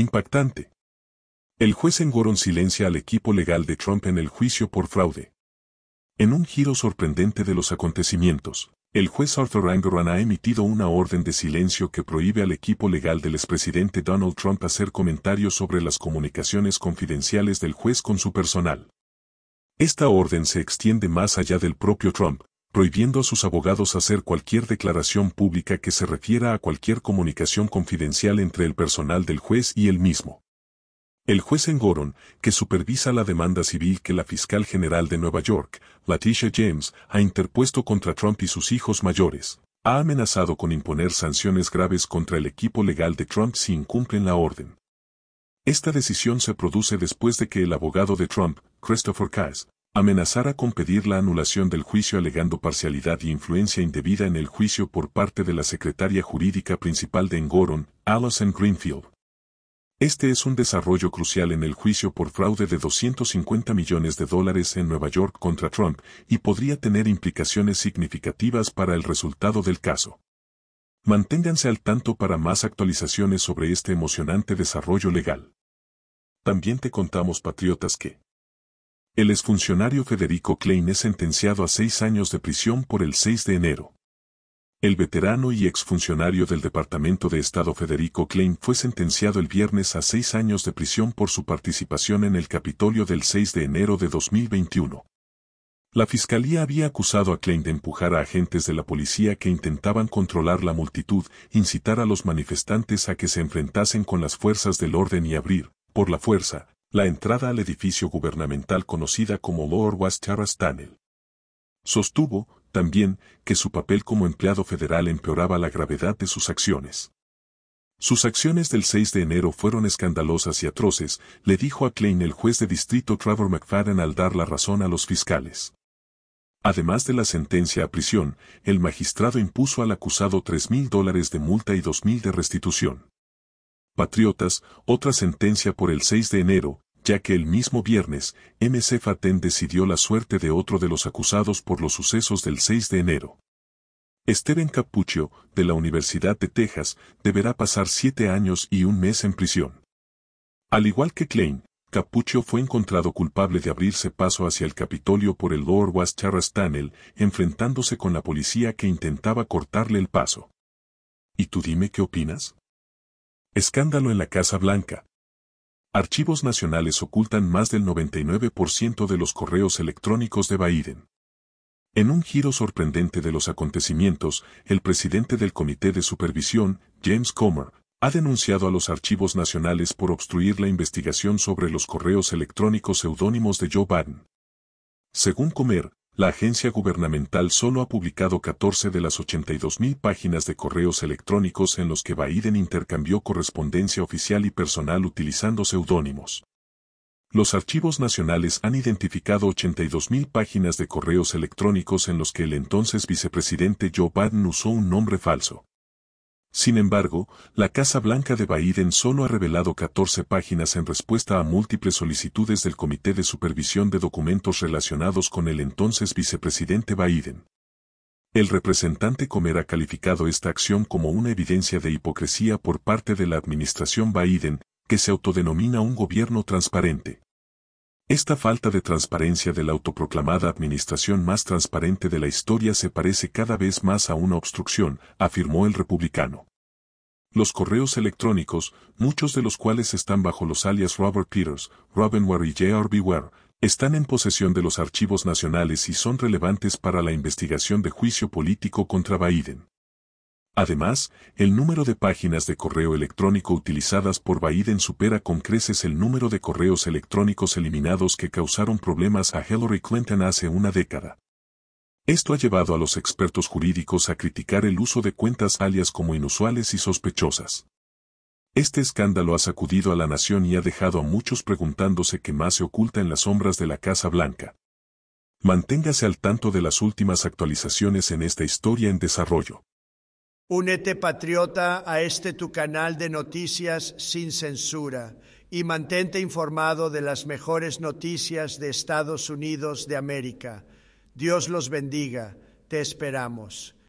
Impactante. El juez Engoron silencia al equipo legal de Trump en el juicio por fraude. En un giro sorprendente de los acontecimientos, el juez Arthur Engoron ha emitido una orden de silencio que prohíbe al equipo legal del expresidente Donald Trump hacer comentarios sobre las comunicaciones confidenciales del juez con su personal. Esta orden se extiende más allá del propio Trump, prohibiendo a sus abogados hacer cualquier declaración pública que se refiera a cualquier comunicación confidencial entre el personal del juez y él mismo. El juez Engoron, que supervisa la demanda civil que la fiscal general de Nueva York, Latisha James, ha interpuesto contra Trump y sus hijos mayores, ha amenazado con imponer sanciones graves contra el equipo legal de Trump si incumplen la orden. Esta decisión se produce después de que el abogado de Trump, Christopher Cass, amenazara con pedir la anulación del juicio alegando parcialidad y influencia indebida en el juicio por parte de la secretaria jurídica principal de Engoron, Alison Greenfield. Este es un desarrollo crucial en el juicio por fraude de 250 millones de dólares en Nueva York contra Trump y podría tener implicaciones significativas para el resultado del caso. Manténganse al tanto para más actualizaciones sobre este emocionante desarrollo legal. También te contamos, patriotas, que el exfuncionario Federico Klein es sentenciado a seis años de prisión por el 6 de enero. El veterano y exfuncionario del Departamento de Estado Federico Klein fue sentenciado el viernes a seis años de prisión por su participación en el Capitolio del 6 de enero de 2021. La fiscalía había acusado a Klein de empujar a agentes de la policía que intentaban controlar la multitud, incitar a los manifestantes a que se enfrentasen con las fuerzas del orden y abrir, por la fuerza, la entrada al edificio gubernamental conocida como Lower West Tunnel. Sostuvo, también, que su papel como empleado federal empeoraba la gravedad de sus acciones. Sus acciones del 6 de enero fueron escandalosas y atroces, le dijo a Klein el juez de distrito Trevor McFadden al dar la razón a los fiscales. Además de la sentencia a prisión, el magistrado impuso al acusado 3.000 dólares de multa y 2.000 de restitución. Patriotas, otra sentencia por el 6 de enero, ya que el mismo viernes, MC Faten decidió la suerte de otro de los acusados por los sucesos del 6 de enero. Esteban Capuccio, de la Universidad de Texas, deberá pasar siete años y un mes en prisión. Al igual que Klein, Capuccio fue encontrado culpable de abrirse paso hacia el Capitolio por el Lower West Tunnel, enfrentándose con la policía que intentaba cortarle el paso. ¿Y tú dime qué opinas? Escándalo en la Casa Blanca. Archivos nacionales ocultan más del 99% de los correos electrónicos de Biden. En un giro sorprendente de los acontecimientos, el presidente del Comité de Supervisión, James Comer, ha denunciado a los archivos nacionales por obstruir la investigación sobre los correos electrónicos seudónimos de Joe Biden. Según Comer, la agencia gubernamental solo ha publicado 14 de las 82.000 páginas de correos electrónicos en los que Biden intercambió correspondencia oficial y personal utilizando seudónimos. Los archivos nacionales han identificado 82.000 páginas de correos electrónicos en los que el entonces vicepresidente Joe Biden usó un nombre falso. Sin embargo, la Casa Blanca de Biden solo ha revelado 14 páginas en respuesta a múltiples solicitudes del Comité de Supervisión de Documentos relacionados con el entonces vicepresidente Biden. El representante Comer ha calificado esta acción como una evidencia de hipocresía por parte de la administración Biden, que se autodenomina un gobierno transparente. Esta falta de transparencia de la autoproclamada administración más transparente de la historia se parece cada vez más a una obstrucción, afirmó el republicano. Los correos electrónicos, muchos de los cuales están bajo los alias Robert Peters, Robin Ware y J.R.B. Ware, están en posesión de los archivos nacionales y son relevantes para la investigación de juicio político contra Biden. Además, el número de páginas de correo electrónico utilizadas por Biden supera con creces el número de correos electrónicos eliminados que causaron problemas a Hillary Clinton hace una década. Esto ha llevado a los expertos jurídicos a criticar el uso de cuentas alias como inusuales y sospechosas. Este escándalo ha sacudido a la nación y ha dejado a muchos preguntándose qué más se oculta en las sombras de la Casa Blanca. Manténgase al tanto de las últimas actualizaciones en esta historia en desarrollo. Únete, patriota, a este tu canal de noticias sin censura y mantente informado de las mejores noticias de Estados Unidos de América. Dios los bendiga. Te esperamos.